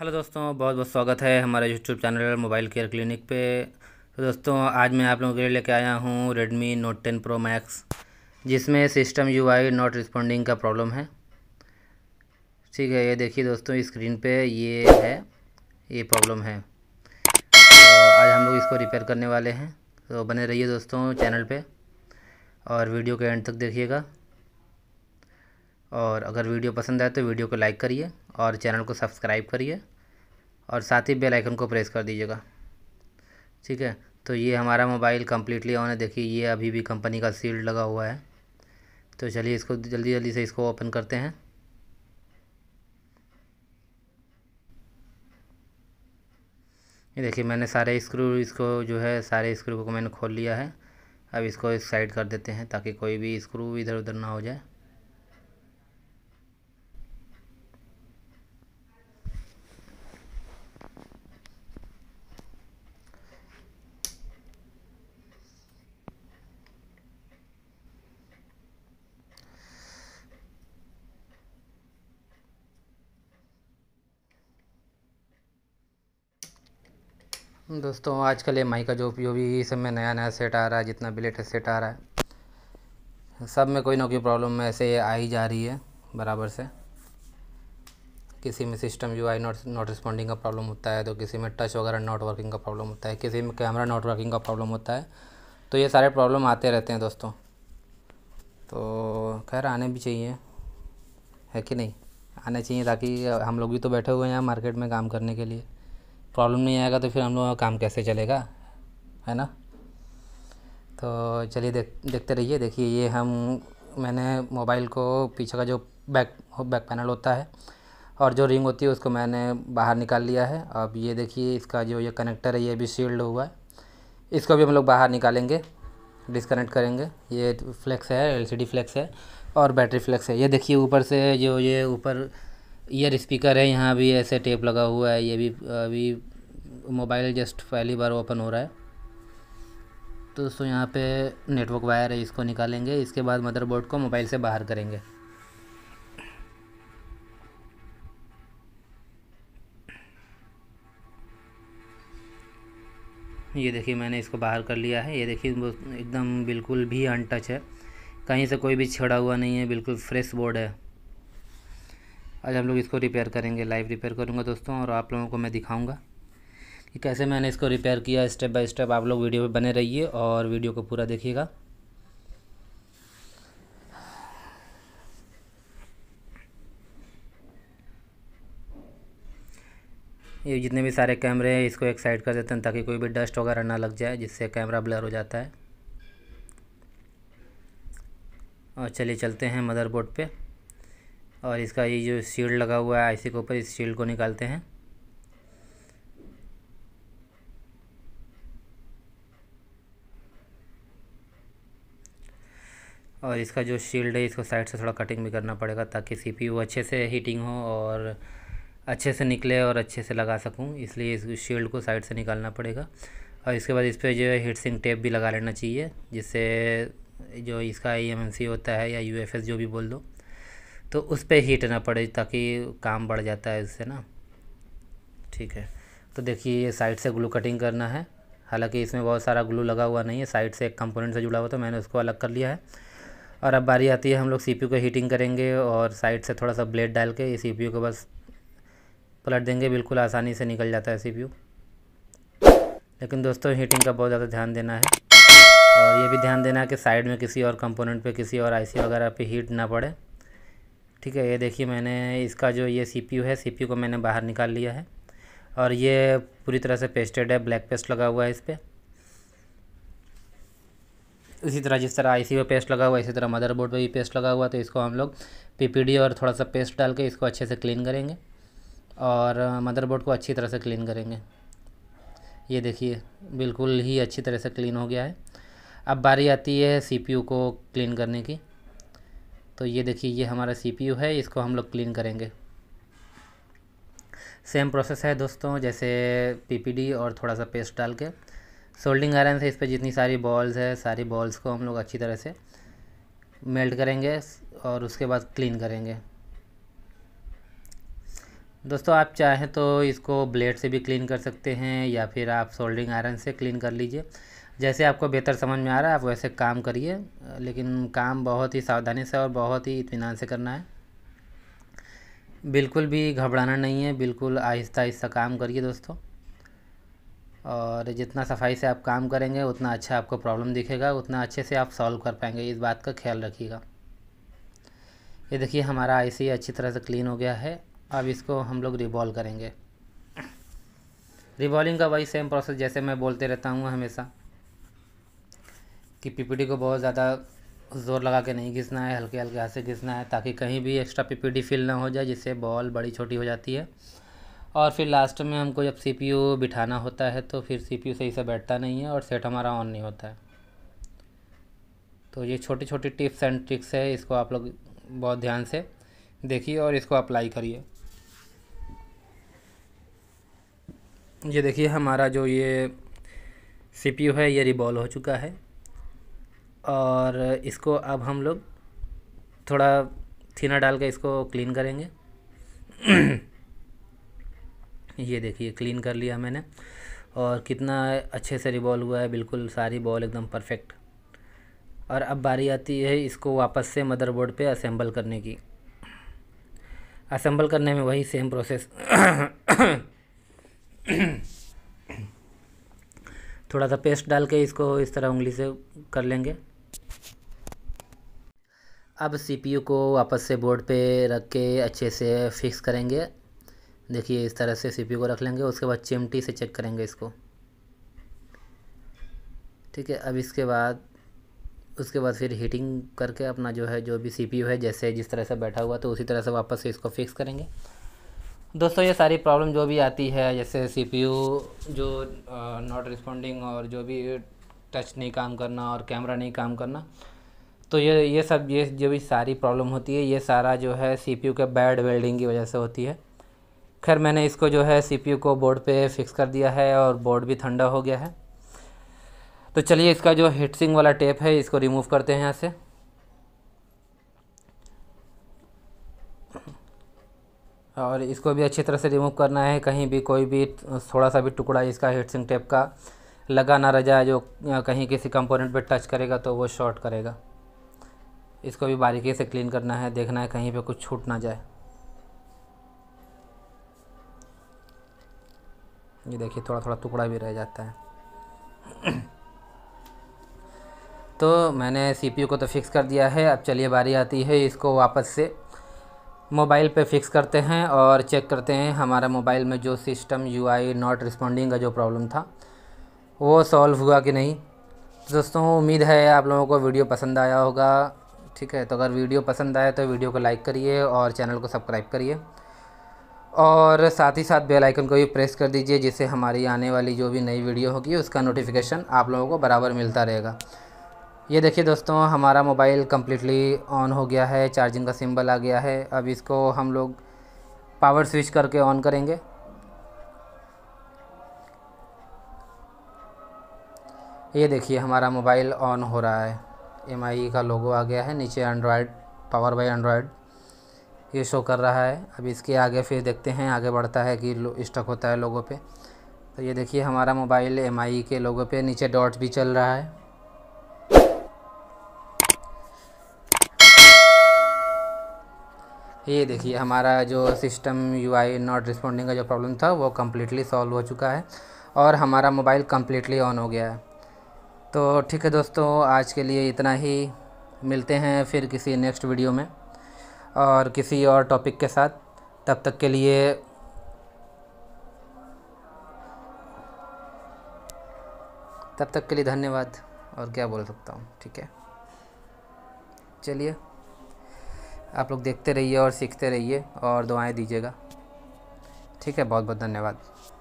hello दोस्तों बहुत बहुत स्वागत है हमारे YouTube channel mobile care clinic पे तो दोस्तों आज मैं आप लोगों के लिए लेके आया हूँ Redmi note ten pro max जिसमें सिस्टम यूआई नॉट रिस्पॉन्डिंग का प्रॉब्लम है ठीक है ये देखिए दोस्तों स्क्रीन पे ये है ये प्रॉब्लम है तो आज हम लोग इसको रिपेयर करने वाले हैं तो बने रहिए दोस्तों चैनल पर और वीडियो के एंड तक देखिएगा और अगर वीडियो पसंद आए तो वीडियो को लाइक करिए और चैनल को सब्सक्राइब करिए और साथ ही बेल आइकन को प्रेस कर दीजिएगा ठीक है तो ये हमारा मोबाइल कम्प्लीटली ऑन है देखिए ये अभी भी कंपनी का सील्ड लगा हुआ है तो चलिए इसको जल्दी जल्दी से इसको ओपन करते हैं ये देखिए मैंने सारे स्क्रू इसको जो है सारे स्क्रू को मैंने खोल लिया है अब इसको इस साइड कर देते हैं ताकि कोई भी स्क्रू इधर उधर ना हो जाए दोस्तों आजकल एम आई का जो जो भी इस समय नया नया सेट आ रहा है जितना भी लेटेस्ट सेट आ रहा है सब में कोई ना कोई प्रॉब्लम ऐसे आ ही जा रही है बराबर से किसी में system U I not not responding का प्रॉब्लम होता है तो किसी में टच वगैरह नॉट वर्किंग का प्रॉब्लम होता है किसी में कैमरा नॉट वर्किंग का प्रॉब्लम होता है तो ये सारे प्रॉब्लम आते रहते हैं दोस्तों तो खैर आने भी चाहिए है कि नहीं आने चाहिए ताकि हम लोग भी तो बैठे हुए हैं मार्केट में काम करने के लिए प्रॉब्लम नहीं आएगा तो फिर हम लोगों का काम कैसे चलेगा है ना तो चलिए देख देखते रहिए देखिए ये हम मैंने मोबाइल को पीछे का जो बैक बैक पैनल होता है और जो रिंग होती है उसको मैंने बाहर निकाल लिया है अब ये देखिए इसका जो ये कनेक्टर है ये भी सील्ड हुआ है इसको भी हम लोग बाहर निकालेंगे डिसकनेक्ट करेंगे ये फ्लैक्स है एलसीडी फ्लैक्स है और बैटरी फ्लैक्स है ये देखिए ऊपर से जो ये ऊपर ईयर स्पीकर है यहाँ भी ऐसे टेप लगा हुआ है ये भी अभी मोबाइल जस्ट पहली बार ओपन हो रहा है तो दोस्तों यहाँ पे नेटवर्क वायर है इसको निकालेंगे इसके बाद मदरबोर्ड को मोबाइल से बाहर करेंगे ये देखिए मैंने इसको बाहर कर लिया है ये देखिए एकदम बिल्कुल भी अनटच है कहीं से कोई भी छड़ा हुआ नहीं है बिल्कुल फ्रेश बोर्ड है आज हम लोग इसको रिपेयर करेंगे लाइव रिपेयर करूँगा दोस्तों और आप लोगों को मैं दिखाऊँगा कि कैसे मैंने इसको रिपेयर किया स्टेप बाय स्टेप आप लोग वीडियो पे बने रहिए और वीडियो को पूरा देखिएगा ये जितने भी सारे कैमरे हैं इसको एक साइड कर देते हैं ताकि कोई भी डस्ट वगैरह ना लग जाए जिससे कैमरा ब्लर हो जाता है और चलिए चलते हैं मदरबोर्ड पे और इसका ये जो शील्ड लगा हुआ है आईसी के ऊपर इस शील्ड को निकालते हैं और इसका जो शील्ड है इसको साइड से थोड़ा कटिंग भी करना पड़ेगा ताकि सी अच्छे से हीटिंग हो और अच्छे से निकले और अच्छे से लगा सकूँ इसलिए इस शील्ड को साइड से निकालना पड़ेगा और इसके बाद इस पर जो है हीट सिंक टेप भी लगा लेना चाहिए जिससे जो इसका ई e होता है या यू जो भी बोल दो तो उस पर हीट ना पड़े ताकि काम बढ़ जाता है उससे ना ठीक है तो देखिए ये साइड से ग्लू कटिंग करना है हालांकि इसमें बहुत सारा ग्लू लगा हुआ नहीं है साइड से एक कंपोनेंट से जुड़ा हुआ तो मैंने उसको अलग कर लिया है और अब बारी आती है हम लोग सीपीयू को हीटिंग करेंगे और साइड से थोड़ा सा ब्लेड डाल के ये सीपीयू को बस पलट देंगे बिल्कुल आसानी से निकल जाता है सीपीयू लेकिन दोस्तों हीटिंग का बहुत ज़्यादा ध्यान देना है और ये भी ध्यान देना है कि साइड में किसी और कंपोनेंट पे किसी और आईसी वगैरह पे हीट ना पड़े ठीक है ये देखिए मैंने इसका जो ये सी है सी को मैंने बाहर निकाल लिया है और ये पूरी तरह से पेस्टेड है ब्लैक पेस्ट लगा हुआ है इस पर इसी तरह जिस तरह आईसी पे पेस्ट लगा हुआ इसी तरह मदरबोर्ड पे भी पेस्ट लगा हुआ तो इसको हम लोग पीपीडी और थोड़ा सा पेस्ट डाल के इसको अच्छे से क्लीन करेंगे और मदरबोर्ड को अच्छी तरह से क्लीन करेंगे ये देखिए बिल्कुल ही अच्छी तरह से क्लीन हो गया है अब बारी आती है यू को क्लीन करने की तो ये देखिए ये हमारा यू है इसको हम लोग क्लीन करेंगे सेम प्रोसेस है दोस्तों जैसे पीपीडी और थोड़ा सा पेस्ट डाल के सोल्डिंग आयरन से इस पर जितनी सारी बॉल्स है सारी बॉल्स को हम लोग अच्छी तरह से मेल्ट करेंगे और उसके बाद क्लीन करेंगे दोस्तों आप चाहें तो इसको ब्लेड से भी क्लीन कर सकते हैं या फिर आप सोल्डिंग आयरन से क्लीन कर लीजिए जैसे आपको बेहतर समझ में आ रहा है आप वैसे काम करिए लेकिन काम बहुत ही सावधानी से और बहुत ही इतमान से करना है बिल्कुल भी घबराना नहीं है बिल्कुल आहिस्ता आहिस्ता काम करिए दोस्तों और जितना सफाई से आप काम करेंगे उतना अच्छा आपको प्रॉब्लम दिखेगा उतना अच्छे से आप सॉल्व कर पाएंगे इस बात का ख्याल रखिएगा ये देखिए हमारा आईसी अच्छी तरह से क्लीन हो गया है अब इसको हम लोग रिबॉल करेंगे रिबॉलिंग का वही सेम प्रोसेस जैसे मैं बोलते रहता हूँ हमेशा कि पीपीडी को बहुत ज़्यादा ज़ोर लगा के नहीं घिसना है हल्के हल्के हाथ से घिसना है ताकि कहीं भी एक्स्ट्रा पीपीडी फील ना हो जाए जिससे बॉल बड़ी छोटी हो जाती है और फिर लास्ट में हमको जब सी पी बिठाना होता है तो फिर सी पी सही से बैठता नहीं है और सेट हमारा ऑन नहीं होता है तो ये छोटी छोटी टिप्स एंड ट्रिक्स है इसको आप लोग बहुत ध्यान से देखिए और इसको अप्लाई करिए ये देखिए हमारा जो ये सी पी यू है ये रिबॉल्व हो चुका है और इसको अब हम लोग थोड़ा थीना डाल के इसको क्लीन करेंगे ये देखिए क्लीन कर लिया मैंने और कितना अच्छे से रिबॉल हुआ है बिल्कुल सारी बॉल एकदम परफेक्ट और अब बारी आती है इसको वापस से मदरबोर्ड पे असेंबल करने की असेंबल करने में वही सेम प्रोसेस थोड़ा सा पेस्ट डाल के इसको इस तरह उंगली से कर लेंगे अब सीपीयू को वापस से बोर्ड पे रख के अच्छे से फिक्स करेंगे देखिए इस तरह से सीपीयू को रख लेंगे उसके बाद चिमटी से चेक करेंगे इसको ठीक है अब इसके बाद उसके बाद फिर हीटिंग करके अपना जो है जो भी सीपीयू है जैसे जिस तरह से बैठा हुआ तो उसी तरह से वापस से इसको फिक्स करेंगे दोस्तों ये सारी प्रॉब्लम जो भी आती है जैसे सीपीयू जो नॉट रिस्पॉन्डिंग और जो भी टच नहीं काम करना और कैमरा नहीं काम करना तो ये ये सब ये जो भी सारी प्रॉब्लम होती है ये सारा जो है सी के बैड वेल्डिंग की वजह से होती है खैर मैंने इसको जो है सीपीयू को बोर्ड पे फिक्स कर दिया है और बोर्ड भी ठंडा हो गया है तो चलिए इसका जो हीटसिंग वाला टेप है इसको रिमूव करते हैं यहाँ से और इसको भी अच्छी तरह से रिमूव करना है कहीं भी कोई भी थोड़ा सा भी टुकड़ा इसका हीटसिंग टेप का लगा ना रह जाए जो कहीं किसी कंपोनेंट पे टच करेगा तो वो शॉर्ट करेगा इसको भी बारीकी से क्लीन करना है देखना है कहीं पे कुछ छूट ना जाए ये देखिए थोड़ा थोड़ा टुकड़ा भी रह जाता है तो मैंने सीपीयू को तो फिक्स कर दिया है अब चलिए बारी आती है इसको वापस से मोबाइल पे फिक्स करते हैं और चेक करते हैं हमारा मोबाइल में जो सिस्टम यूआई नॉट रिस्पॉन्डिंग का जो प्रॉब्लम था वो सॉल्व हुआ कि नहीं दोस्तों उम्मीद है आप लोगों को वीडियो पसंद आया होगा ठीक है तो अगर वीडियो पसंद आए तो वीडियो को लाइक करिए और चैनल को सब्सक्राइब करिए और साथ ही साथ बेल आइकन को भी प्रेस कर दीजिए जिससे हमारी आने वाली जो भी नई वीडियो होगी उसका नोटिफिकेशन आप लोगों को बराबर मिलता रहेगा ये देखिए दोस्तों हमारा मोबाइल कम्प्लीटली ऑन हो गया है चार्जिंग का सिंबल आ गया है अब इसको हम लोग पावर स्विच करके ऑन करेंगे ये देखिए हमारा मोबाइल ऑन हो रहा है एम e का लोगो आ गया है नीचे एंड्रॉयड पावर बाई एंड्रॉयड ये शो कर रहा है अब इसके आगे फिर देखते हैं आगे बढ़ता है कि स्टक होता है लोगों पे तो ये देखिए हमारा मोबाइल एम e के लोगों पे नीचे डॉट भी चल रहा है ये देखिए हमारा जो सिस्टम यूआई नॉट रिस्पॉन्डिंग का जो प्रॉब्लम था वो कम्प्लीटली सॉल्व हो चुका है और हमारा मोबाइल कम्प्लीटली ऑन हो गया है तो ठीक है दोस्तों आज के लिए इतना ही मिलते हैं फिर किसी नेक्स्ट वीडियो में और किसी और टॉपिक के साथ तब तक के लिए तब तक के लिए धन्यवाद और क्या बोल सकता हूँ ठीक है चलिए आप लोग देखते रहिए और सीखते रहिए और दुआएं दीजिएगा ठीक है बहुत बहुत धन्यवाद